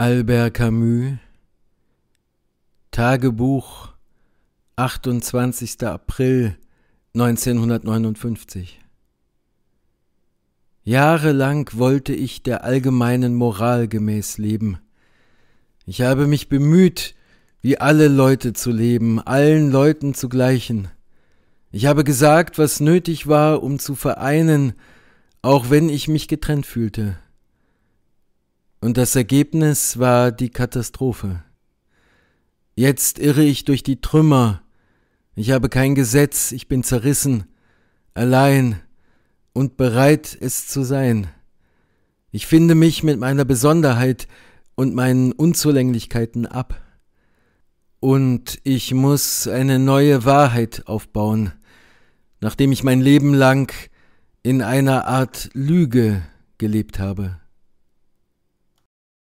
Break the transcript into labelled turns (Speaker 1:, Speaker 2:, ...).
Speaker 1: Albert Camus Tagebuch 28. April 1959 Jahrelang wollte ich der allgemeinen Moral gemäß leben. Ich habe mich bemüht, wie alle Leute zu leben, allen Leuten zu gleichen. Ich habe gesagt, was nötig war, um zu vereinen, auch wenn ich mich getrennt fühlte. Und das Ergebnis war die Katastrophe. Jetzt irre ich durch die Trümmer. Ich habe kein Gesetz, ich bin zerrissen, allein und bereit, es zu sein. Ich finde mich mit meiner Besonderheit und meinen Unzulänglichkeiten ab. Und ich muss eine neue Wahrheit aufbauen, nachdem ich mein Leben lang in einer Art Lüge gelebt habe.